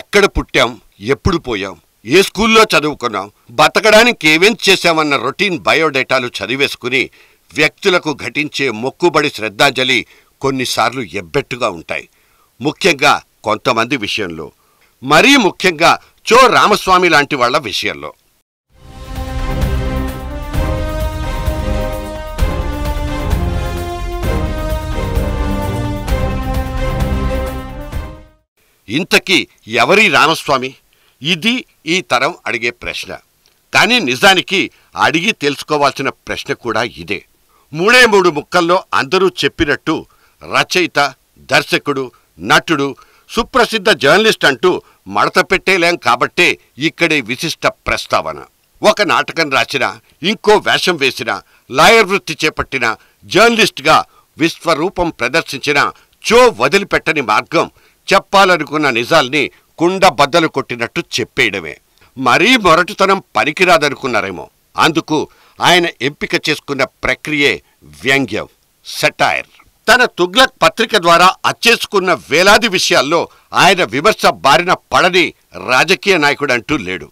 ఎక్కడ పుట్టాం ఎప్పుడు పోయాం ఏ స్కూల్లో చదువుకున్నాం బతకడానికి ఏమేం చేశామన్న రొటీన్ బయోడేటాలు చదివేసుకుని వ్యక్తులకు ఘటించే మొక్కుబడి శ్రద్ధాంజలి కొన్నిసార్లు ఎబ్బెట్టుగా ఉంటాయి ముఖ్యంగా కొంతమంది విషయంలో మరీ ముఖ్యంగా చో రామస్వామి లాంటి వాళ్ల విషయంలో ఇంతకీ ఎవరి రామస్వామి ఇది ఈ తరం అడిగే ప్రశ్న కానీ నిజానికి అడిగి తెలుసుకోవాల్సిన ప్రశ్న కూడా ఇదే మూడే మూడు ముక్కల్లో అందరూ చెప్పినట్టు రచయిత దర్శకుడు నటుడు సుప్రసిద్ధ జర్నలిస్ట్ అంటూ మడత పెట్టేలేం కాబట్టే ఇక్కడే విశిష్ట ప్రస్తావన ఒక నాటకం రాసిన ఇంకో వేషం వేసిన లాయర్ వృత్తి చేపట్టిన జర్నలిస్ట్గా విశ్వరూపం ప్రదర్శించిన చో వదిలిపెట్టని మార్గం చెప్పాలనుకున్న నిజాల్ని కుండ బద్దలు కొట్టినట్టు చెప్పేయడమే మరీ మొరటుతనం పనికిరాదనుకున్నారేమో అందుకు ఆయన ఎంపిక చేసుకున్న ప్రక్రియే వ్యంగ్యం సెటైర్ తన తుగ్లక్ పత్రిక ద్వారా అచ్చేసుకున్న వేలాది విషయాల్లో ఆయన విమర్శ బారిన పడని రాజకీయ నాయకుడంటూ లేడు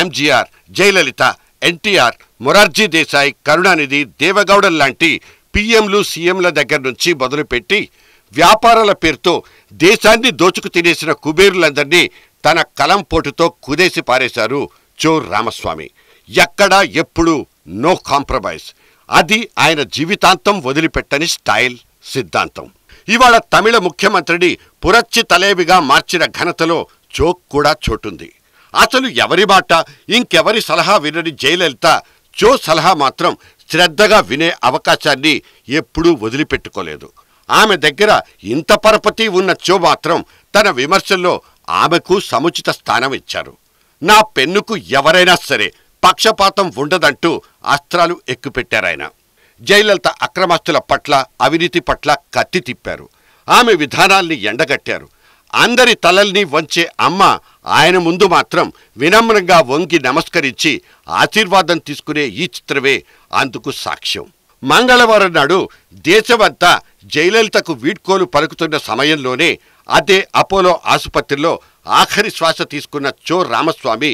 ఎంజీఆర్ జయలలిత ఎన్టీఆర్ మొరార్జీ దేశాయ్ కరుణానిధి దేవగౌడల్ లాంటి పీఎంలు సీఎంల దగ్గర నుంచి మొదలుపెట్టి వ్యాపారాల పేరుతో దేశాన్ని దోచుకు తినేసిన కుబేరులందరినీ తన కలం పోటుతో కుదేసి పారేశారు చో రామస్వామి ఎక్కడా ఎప్పుడు నో కాంప్రమైజ్ అది ఆయన జీవితాంతం వదిలిపెట్టని స్టైల్ సిద్ధాంతం ఇవాళ తమిళ ముఖ్యమంత్రిని పురచ్చి తలేవిగా మార్చిన ఘనతలో చోక్ కూడా చోటుంది అసలు ఎవరి మాట ఇంకెవరి సలహా వినని జయలలిత చో సలహా మాత్రం శ్రద్ధగా వినే అవకాశాన్ని ఎప్పుడూ వదిలిపెట్టుకోలేదు ఆమె దగ్గర ఇంత పరపతి ఉన్నచో మాత్రం తన విమర్శల్లో ఆమెకు సముచిత స్థానం ఇచ్చారు నా పెన్నుకు ఎవరైనా సరే పక్షపాతం ఉండదంటూ అస్త్రాలు ఎక్కుపెట్టారాయన జయలలిత అక్రమాస్తుల పట్ల అవినీతి పట్ల కత్తి తిప్పారు ఆమె విధానాల్ని ఎండగట్టారు అందరి తలల్ని వంచే అమ్మ ఆయన ముందు మాత్రం వినమ్రంగా వంగి నమస్కరించి ఆశీర్వాదం తీసుకునే ఈ చిత్రమే అందుకు సాక్ష్యం మంగళవారం నాడు దేశమంతా జయలలితకు వీడ్కోలు పలుకుతున్న సమయంలోనే అదే అపోలో ఆసుపత్రిలో ఆఖరి శ్వాస తీసుకున్న చో రామస్వామి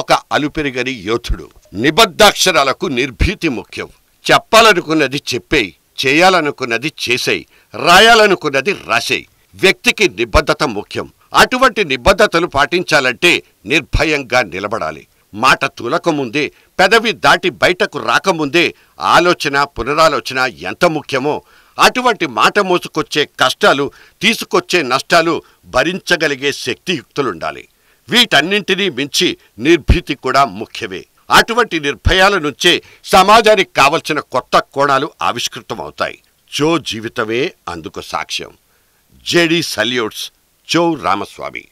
ఒక అలుపెరిగని యోధుడు నిబద్ధాక్షరాలకు నిర్భీతి ముఖ్యం చెప్పాలనుకున్నది చెప్పేయి చేయాలనుకున్నది చేసేయి రాయాలనుకున్నది రాసేయి వ్యక్తికి నిబద్ధత ముఖ్యం అటువంటి నిబద్ధతలు పాటించాలంటే నిర్భయంగా నిలబడాలి మాట తూలకముందే పెదవి దాటి బయటకు రాకముందే ఆలోచన పునరాలోచన ఎంత ముఖ్యమో అటువంటి మాట మోసుకొచ్చే కష్టాలు తీసుకొచ్చే నష్టాలు భరించగలిగే శక్తియుక్తులుండాలి వీటన్నింటినీ మించి నిర్భీతి కూడా ముఖ్యమే అటువంటి నిర్భయాల నుంచే సమాజానికి కావలసిన కొత్త కోణాలు ఆవిష్కృతమవుతాయి చో జీవితమే అందుకు సాక్ష్యం జేడీ సల్యూట్స్ చో రామస్వామి